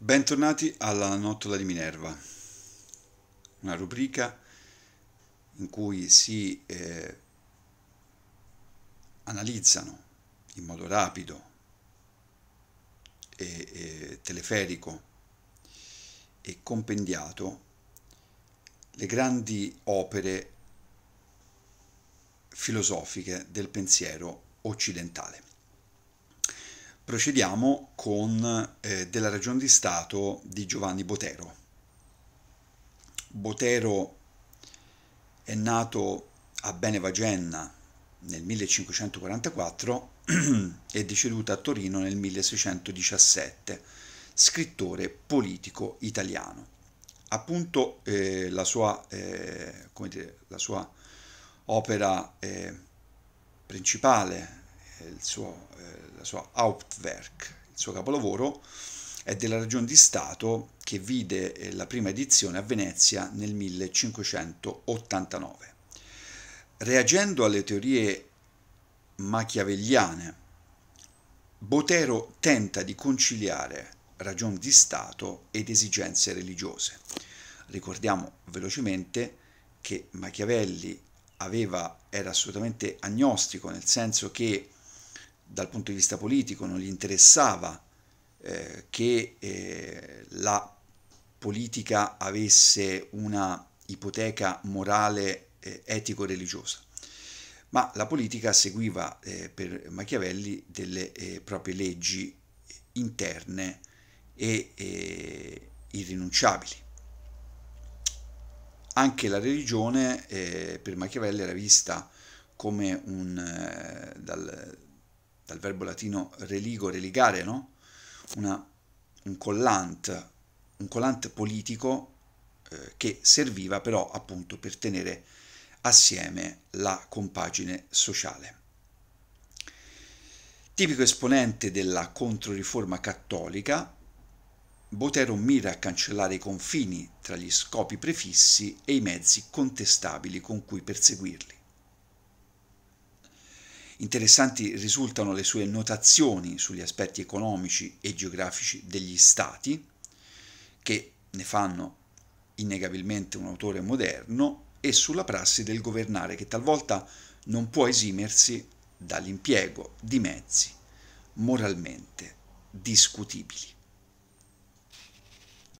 Bentornati alla Nottola di Minerva, una rubrica in cui si eh, analizzano in modo rapido e, e teleferico e compendiato le grandi opere filosofiche del pensiero occidentale. Procediamo con eh, della ragione di Stato di Giovanni Botero. Botero è nato a Benevagenna nel 1544 e deceduto a Torino nel 1617, scrittore politico italiano. Appunto eh, la, sua, eh, dire, la, sua, opera eh, principale il suo, eh, la sua Hauptwerk, il suo capolavoro, è della ragione di Stato che vide eh, la prima edizione a Venezia nel 1589. Reagendo alle teorie machiavelliane, Botero tenta di conciliare ragion di Stato ed esigenze religiose. Ricordiamo velocemente che Machiavelli aveva, era assolutamente agnostico, nel senso che dal punto di vista politico non gli interessava eh, che eh, la politica avesse una ipoteca morale eh, etico-religiosa, ma la politica seguiva eh, per Machiavelli delle eh, proprie leggi interne e eh, irrinunciabili. Anche la religione per Machiavelli era vista come un, dal, dal verbo latino religo, religare, no? Una, un collant, un collant politico eh, che serviva però appunto per tenere assieme la compagine sociale. Tipico esponente della Controriforma cattolica, Botero mira a cancellare i confini tra gli scopi prefissi e i mezzi contestabili con cui perseguirli. Interessanti risultano le sue notazioni sugli aspetti economici e geografici degli stati, che ne fanno innegabilmente un autore moderno, e sulla prassi del governare, che talvolta non può esimersi dall'impiego di mezzi moralmente discutibili.